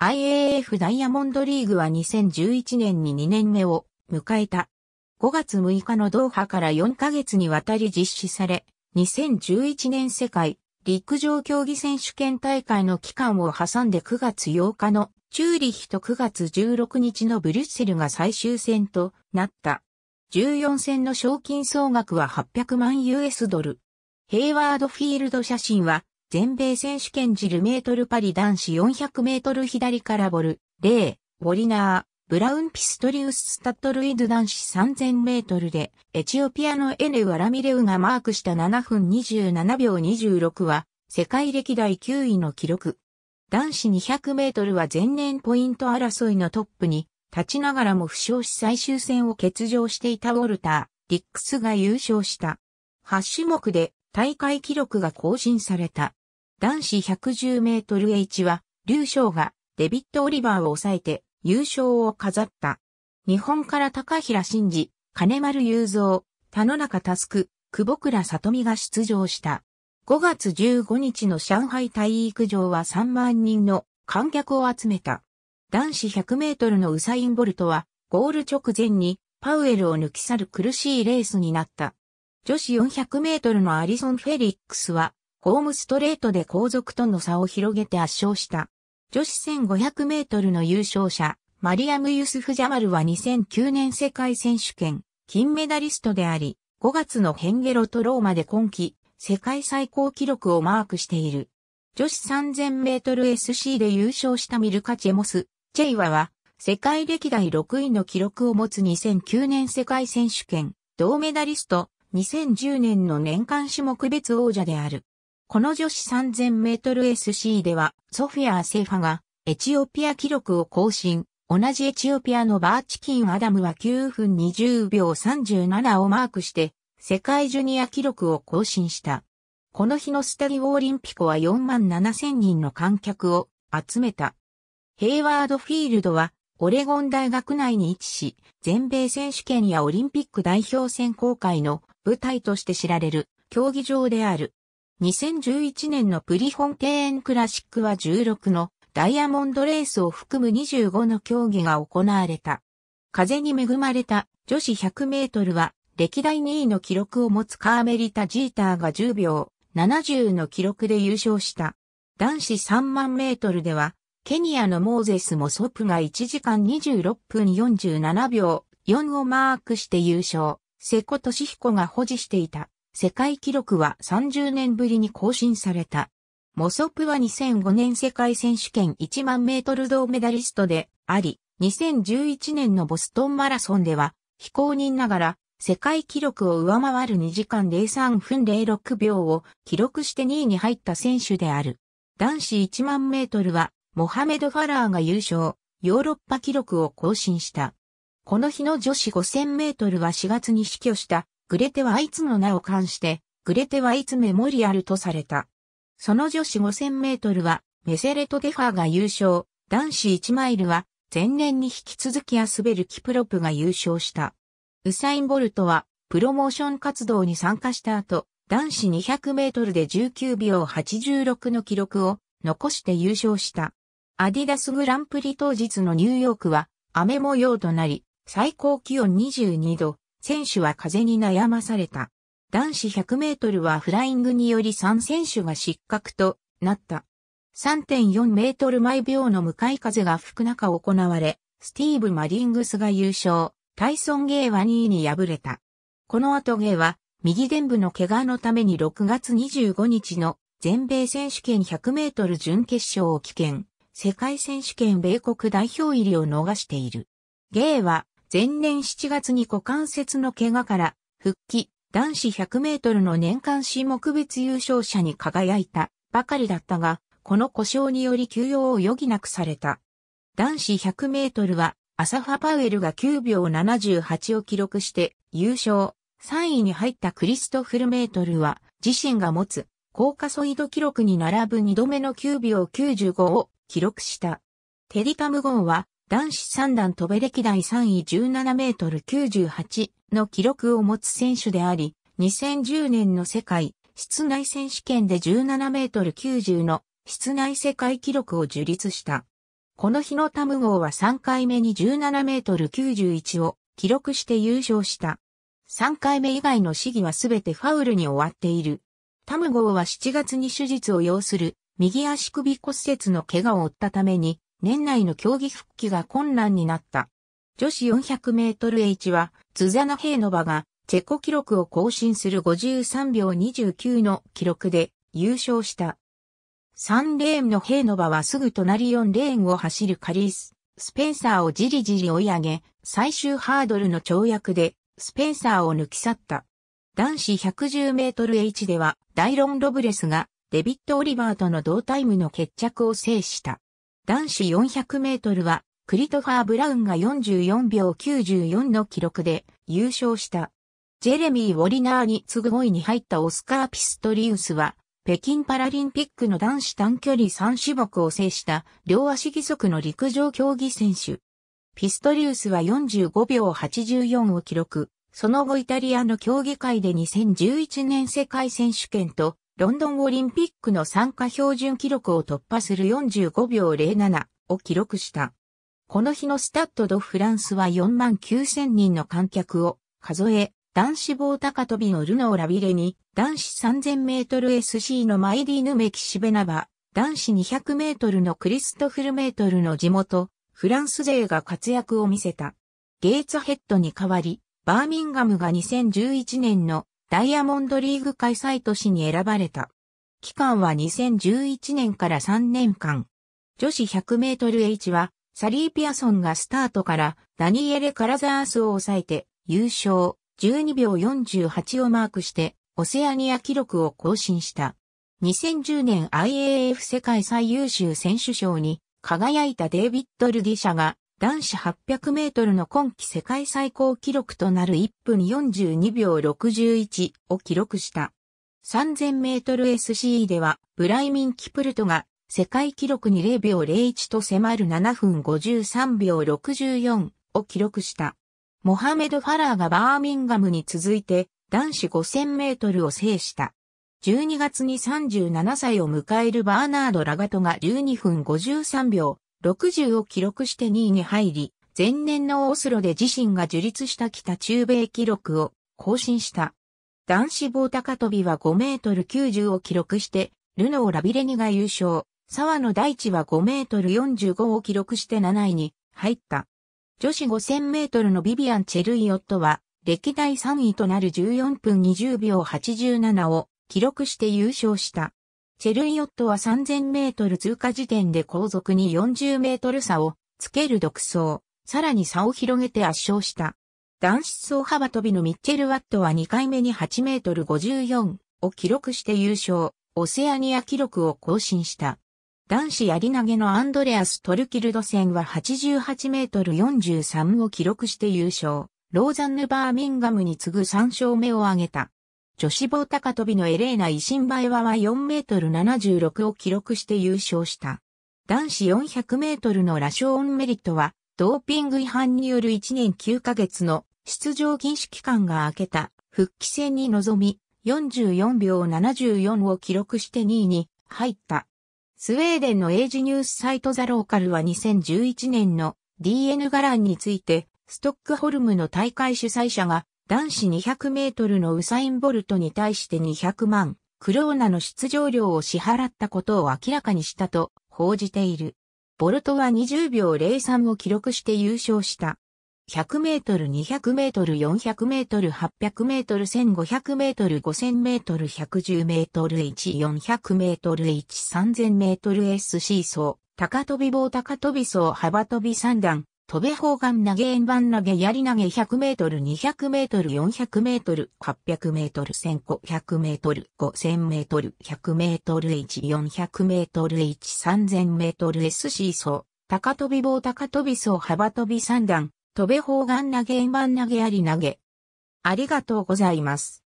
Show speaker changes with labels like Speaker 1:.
Speaker 1: IAF ダイヤモンドリーグは2011年に2年目を迎えた。5月6日のドーハから4ヶ月にわたり実施され、2011年世界陸上競技選手権大会の期間を挟んで9月8日のチューリヒと9月16日のブリュッセルが最終戦となった。14戦の賞金総額は800万 US ドル。ヘイワードフィールド写真は全米選手権ジルメートルパリ男子400メートル左からボル、レイ、ボリナー、ブラウン・ピストリウス・スタッドルイズ男子3000メートルで、エチオピアのエネワラミレウがマークした7分27秒26は、世界歴代9位の記録。男子200メートルは前年ポイント争いのトップに、立ちながらも負傷し最終戦を欠場していたウォルター、リックスが優勝した。8種目で大会記録が更新された。男子110メートル H は、劉翔がデビット・オリバーを抑えて優勝を飾った。日本から高平慎治、金丸雄三、田野中佑、久保倉里美が出場した。5月15日の上海体育場は3万人の観客を集めた。男子100メートルのウサイン・ボルトは、ゴール直前にパウエルを抜き去る苦しいレースになった。女子400メートルのアリソン・フェリックスは、ホームストレートで後続との差を広げて圧勝した。女子1500メートルの優勝者、マリアム・ユスフ・ジャマルは2009年世界選手権、金メダリストであり、5月のヘンゲロとローマで今季、世界最高記録をマークしている。女子3000メートル SC で優勝したミルカ・チェモス、チェイワは、世界歴代6位の記録を持つ2009年世界選手権、銅メダリスト、2010年の年間種目別王者である。この女子3000メートル SC では、ソフィア・セファが、エチオピア記録を更新。同じエチオピアのバーチキン・アダムは9分20秒37をマークして、世界ジュニア記録を更新した。この日のスタィオオリンピコは4万7000人の観客を集めた。ヘイワードフィールドは、オレゴン大学内に位置し、全米選手権やオリンピック代表選考会の舞台として知られる競技場である。2011年のプリホン庭園クラシックは16のダイヤモンドレースを含む25の競技が行われた。風に恵まれた女子100メートルは歴代2位の記録を持つカーメリタ・ジーターが10秒70の記録で優勝した。男子3万メートルではケニアのモーゼスもソプが1時間26分47秒4をマークして優勝。瀬古ヒ彦が保持していた。世界記録は30年ぶりに更新された。モソプは2005年世界選手権1万メートル銅メダリストであり、2011年のボストンマラソンでは、非公認ながら世界記録を上回る2時間03分06秒を記録して2位に入った選手である。男子1万メートルは、モハメド・ファラーが優勝、ヨーロッパ記録を更新した。この日の女子5000メートルは4月に死去したグレテはいつの名を冠して、グレテはいつメモリアルとされた。その女子5000メートルは、メセレト・デファーが優勝、男子1マイルは、前年に引き続きアスベル・キプロプが優勝した。ウサイン・ボルトは、プロモーション活動に参加した後、男子200メートルで19秒86の記録を残して優勝した。アディダスグランプリ当日のニューヨークは雨模様となり、最高気温22度、選手は風に悩まされた。男子100メートルはフライングにより3選手が失格となった。3.4メートル毎秒の向かい風が吹く中行われ、スティーブ・マリングスが優勝、タイソン・ゲイは2位に敗れた。この後ゲイは、右伝部の怪我のために6月25日の全米選手権100メートル準決勝を棄権、世界選手権米国代表入りを逃している。ゲイは前年7月に股関節の怪我から復帰、男子100メートルの年間種目別優勝者に輝いたばかりだったが、この故障により休養を余儀なくされた。男子100メートルは、アサファ・パウエルが9秒78を記録して優勝。3位に入ったクリストフルメートルは、自身が持つ高カソイド記録に並ぶ2度目の9秒95を記録した。テディ・ムゴンは男子三段飛べ歴代3位17メートル98の記録を持つ選手であり、2010年の世界室内選手権で17メートル90の室内世界記録を樹立した。この日のタム号は3回目に17メートル91を記録して優勝した。3回目以外の試技はすべてファウルに終わっている。タム号は7月に手術を要する右足首骨折の怪我を負ったために年内の競技復帰が困難になった。女子400メートル H は、ズザナ・ヘイノバが、チェコ記録を更新する53秒29の記録で優勝した。3レーンのヘイノバはすぐ隣4レーンを走るカリース、スペンサーをじりじり追い上げ、最終ハードルの跳躍で、スペンサーを抜き去った。男子110メートル H では、ダイロン・ロブレスが、デビッド・オリバーとの同タイムの決着を制した。男子400メートルは、クリトファー・ブラウンが44秒94の記録で優勝した。ジェレミー・ウォリナーに次ぐ5位に入ったオスカー・ピストリウスは、北京パラリンピックの男子短距離3種目を制した両足義足の陸上競技選手。ピストリウスは45秒84を記録。その後イタリアの競技会で2011年世界選手権とロンドンオリンピックの参加標準記録を突破する45秒07を記録した。この日のスタッド・ド・フランスは4万9000人の観客を数え、男子棒高跳びのルノー・ラビレに、男子3000メートル SC のマイディーヌ・メキシベナバ、男子200メートルのクリストフルメートルの地元、フランス勢が活躍を見せた。ゲイツヘッドに代わり、バーミンガムが2011年のダイヤモンドリーグ開催都市に選ばれた。期間は2011年から3年間。女子100メートル H は、サリー・ピアソンがスタートからダニエレ・カラザースを抑えて優勝12秒48をマークしてオセアニア記録を更新した。2010年 IAF 世界最優秀選手賞に輝いたデイビッド・ルディ社が男子800メートルの今季世界最高記録となる1分42秒61を記録した。3000メートル SCE では、ブライミン・キプルトが世界記録に0秒01と迫る7分53秒64を記録した。モハメド・ファラーがバーミンガムに続いて男子5000メートルを制した。12月に37歳を迎えるバーナード・ラガトが12分53秒60を記録して2位に入り、前年のオスロで自身が樹立した北中米記録を更新した。男子棒高跳びは5メートル90を記録して、ルノー・ラビレニが優勝。沢野大地は5メートル45を記録して7位に入った。女子5000メートルのビビアン・チェルイオットは、歴代3位となる14分20秒87を記録して優勝した。チェルイオットは3000メートル通過時点で後続に40メートル差をつける独走、さらに差を広げて圧勝した。男子走幅跳びのミッチェル・ワットは2回目に8メートル54を記録して優勝、オセアニア記録を更新した。男子やり投げのアンドレアス・トルキルド戦は88メートル43を記録して優勝、ローザンヌ・バーミンガムに次ぐ3勝目を挙げた。女子棒高跳びのエレーナ・イシンバエワは4メートル76を記録して優勝した。男子400メートルのラショーンメリットは、ドーピング違反による1年9ヶ月の出場禁止期間が明けた復帰戦に臨み、44秒74を記録して2位に入った。スウェーデンのエイジニュースサイトザローカルは2011年の DN ガランについて、ストックホルムの大会主催者が男子200メートルのウサイン・ボルトに対して200万、クローナの出場料を支払ったことを明らかにしたと報じている。ボルトは20秒03を記録して優勝した。100メートル、200メートル、400メートル、800メートル、1500メートル、5000メートル、110メートル、1400メートル、13,000メートル、SC 層、高飛び棒、高飛び層、幅飛び3段、飛べ砲丸投げ円盤投げ槍投げ100メートル、200メートル、400メートル、800メートル、1500メートル、5000メートル、100メートル H、400メートル H、3000メートル S シーソー、高飛び棒高飛び層幅飛び三段、飛べ砲丸投げ円盤投げ槍投げ。ありがとうございます。